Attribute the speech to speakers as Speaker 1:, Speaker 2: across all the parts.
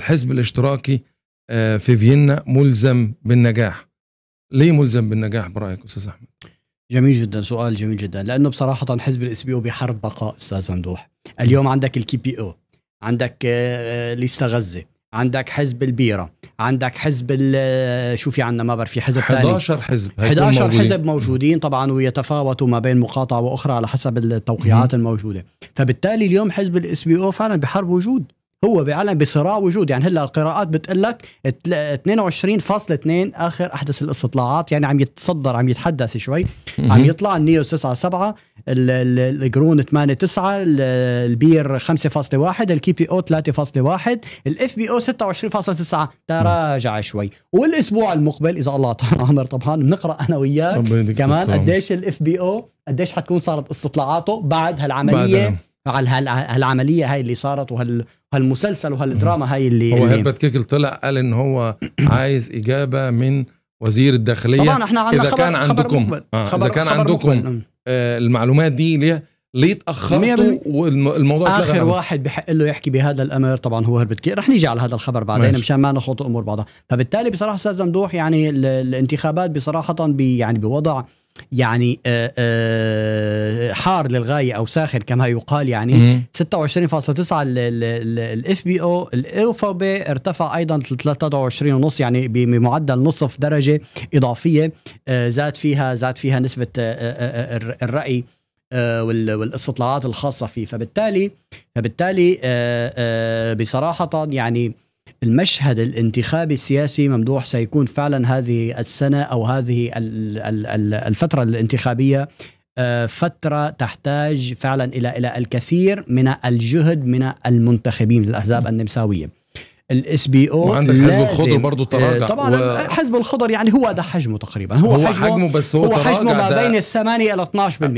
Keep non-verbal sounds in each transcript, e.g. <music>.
Speaker 1: الحزب الاشتراكي آه، في فيينا ملزم بالنجاح ليه ملزم بالنجاح برايك استاذ احمد جميل جدا سؤال جميل جدا لانه بصراحه حزب الاس بي او بحرب
Speaker 2: بقاء استاذ ممدوح اليوم عندك الكي بي او عندك آه، آه، ليستا غزه عندك حزب البيره عندك حزب شو في عندنا ما بعرف في حزب 11 تاني. حزب 11 موجودين. حزب موجودين طبعا ويتفاوتوا ما بين مقاطعه واخرى على حسب التوقيعات الموجوده فبالتالي اليوم حزب الاس بي او فعلا بحرب وجود هو بعلن بصراع وجود يعني هلا القراءات بتقول لك 22.2 اخر احدث الاستطلاعات يعني عم يتصدر عم يتحدث شوي عم يطلع النيو 9 7 الجرون 8 9 البير 5.1 الكي بي او 3.1 الاف بي او 26.9 تراجع شوي والاسبوع المقبل اذا الله <laughs> طال عمر طبعا بنقرا انا وياك كمان قديش الاف بي او قديش حتكون صارت استطلاعاته بعد هالعمليه بعدها. على هالعمليه هاي اللي صارت وهالمسلسل وهالدراما هاي اللي هو هربت
Speaker 1: كيكل طلع قال ان هو عايز اجابه من وزير الداخليه طبعا احنا عندنا اذا خبر عندكم آه، خبر آه خبر اذا كان خبر عندكم نعم. آه المعلومات دي ليه ليه تاخرتوا
Speaker 2: والموضوع اخر واحد بحق له يحكي بهذا الامر طبعا هو هربت كيكل رح نيجي على هذا الخبر بعدين مشان ما نخلط امور بعضها فبالتالي بصراحه استاذ ممدوح يعني الانتخابات بصراحه بي يعني بوضع يعني آه، آه، حار للغايه او ساخن كما يقال يعني 26.9 الاف بي او الالفابي ارتفع ايضا 23.5 يعني بمعدل نصف درجه اضافيه آه، زاد فيها زاد فيها نسبه الراي والاستطلاعات الخاصه فيه فبالتالي فبالتالي بصراحه يعني المشهد الانتخابي السياسي ممدوح سيكون فعلا هذه السنه او هذه الفتره الانتخابيه آه، فترة تحتاج فعلا إلى إلى الكثير من الجهد من المنتخبين للأحزاب النمساوية
Speaker 1: الاس بي او وعندك حزب الخضر برضه آه، تراجع طبعا و...
Speaker 2: حزب الخضر يعني هو ده حجمه تقريبا هو, هو حجمه, حجمه بس هو, هو حجمه ما بين 8 الى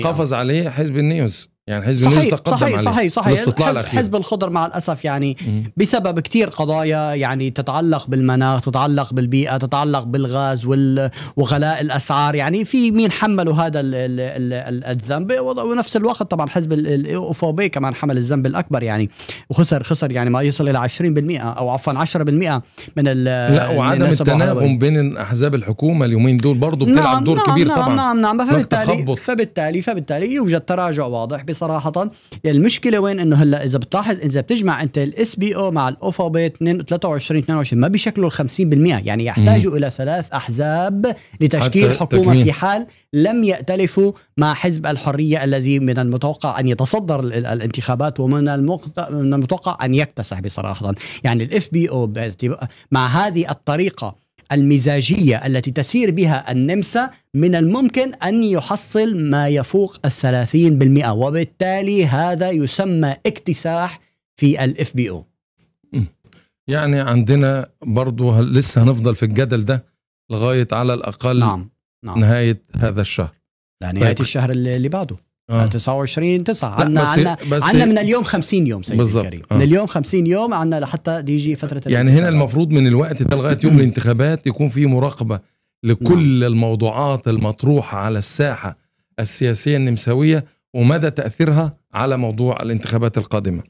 Speaker 2: 12% قفز
Speaker 1: عليه حزب النيوز يعني حزب صحيح تقدم صحيح عليه صحيح صحيح الأخير. حزب
Speaker 2: الخضر مع الاسف يعني بسبب كثير قضايا يعني تتعلق بالمناخ تتعلق بالبيئه تتعلق بالغاز وال... وغلاء الاسعار يعني في مين حملوا هذا الذنب ونفس الوقت طبعا حزب الاوفوبي كمان حمل الذنب الاكبر يعني وخسر خسر يعني ما يصل الى 20% او عفوا
Speaker 1: 10% من ال... لا وعدم التناغم بين احزاب الحكومه اليومين دول برضه بتلعب نعم دور نعم كبير نعم طبعا نعم نعم فبالتالي
Speaker 2: فبالتالي فبالتالي يوجد تراجع واضح صراحه يعني المشكله وين انه هلا اذا بتلاحظ اذا بتجمع انت الاس بي او مع الاوفا بي 23 22 ما بيشكلوا ال 50% يعني يحتاجوا الى ثلاث احزاب لتشكيل حكومه تكمين. في حال لم يأتلفوا مع حزب الحريه الذي من المتوقع ان يتصدر الانتخابات ومن المتوقع ان يكتسح بصراحه يعني الاف بي او مع هذه الطريقه المزاجية التي تسير بها النمسا من الممكن أن يحصل ما يفوق الثلاثين بالمئة وبالتالي هذا يسمى اكتساح في الاف بي او
Speaker 1: يعني عندنا برضو لسه هنفضل في الجدل ده لغاية على الأقل نعم. نعم. نهاية هذا الشهر نهاية طيب.
Speaker 2: الشهر اللي بعده
Speaker 1: 29
Speaker 2: 9 عندنا عندنا عندنا من اليوم 50 يوم سيدي بالزبط. الكريم آه. من اليوم 50 يوم عندنا لحتى يجي فتره يعني هنا
Speaker 1: المفروض من الوقت ده لغايه يوم الانتخابات يكون في مراقبه لكل نعم. الموضوعات المطروحه على الساحه السياسيه النمساويه ومدى تاثيرها على موضوع الانتخابات القادمه